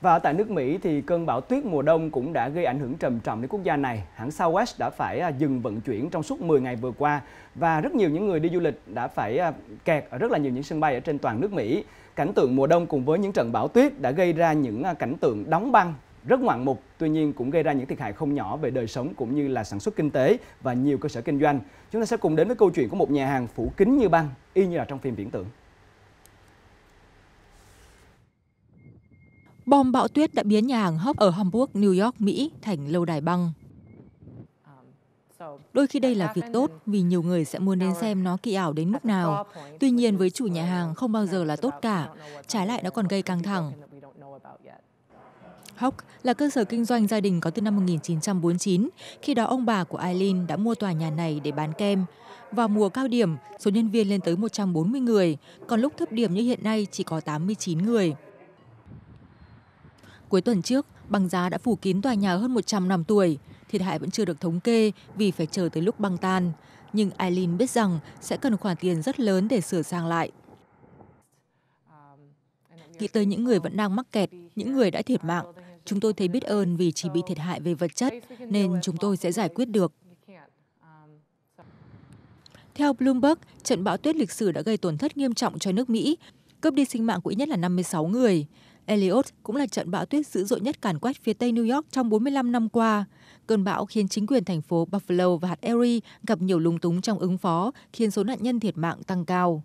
Và tại nước Mỹ thì cơn bão tuyết mùa đông cũng đã gây ảnh hưởng trầm trọng đến quốc gia này. Hãng Southwest đã phải à, dừng vận chuyển trong suốt 10 ngày vừa qua và rất nhiều những người đi du lịch đã phải à, kẹt ở rất là nhiều những sân bay ở trên toàn nước Mỹ. Cảnh tượng mùa đông cùng với những trận bão tuyết đã gây ra những à, cảnh tượng đóng băng rất ngoạn mục, tuy nhiên cũng gây ra những thiệt hại không nhỏ về đời sống cũng như là sản xuất kinh tế và nhiều cơ sở kinh doanh. Chúng ta sẽ cùng đến với câu chuyện của một nhà hàng phủ kính như băng, y như là trong phim viễn tưởng. bom bão tuyết đã biến nhà hàng hốc ở Hamburg, New York, Mỹ thành lâu đài băng. Đôi khi đây là việc tốt vì nhiều người sẽ muốn đến xem nó kỳ ảo đến mức nào. Tuy nhiên với chủ nhà hàng không bao giờ là tốt cả, trái lại nó còn gây căng thẳng. Hock là cơ sở kinh doanh gia đình có từ năm 1949, khi đó ông bà của Eileen đã mua tòa nhà này để bán kem. Vào mùa cao điểm, số nhân viên lên tới 140 người, còn lúc thấp điểm như hiện nay chỉ có 89 người. Cuối tuần trước, băng giá đã phủ kín tòa nhà hơn 100 năm tuổi. Thiệt hại vẫn chưa được thống kê vì phải chờ tới lúc băng tan. Nhưng Eileen biết rằng sẽ cần khoản tiền rất lớn để sửa sang lại. Nghĩ tới những người vẫn đang mắc kẹt, những người đã thiệt mạng, chúng tôi thấy biết ơn vì chỉ bị thiệt hại về vật chất nên chúng tôi sẽ giải quyết được. Theo Bloomberg, trận bão tuyết lịch sử đã gây tổn thất nghiêm trọng cho nước Mỹ, cướp đi sinh mạng của ít nhất là 56 người. Elliot cũng là trận bão tuyết dữ dội nhất càn quét phía tây New York trong 45 năm qua. Cơn bão khiến chính quyền thành phố Buffalo và hạt Erie gặp nhiều lúng túng trong ứng phó, khiến số nạn nhân thiệt mạng tăng cao.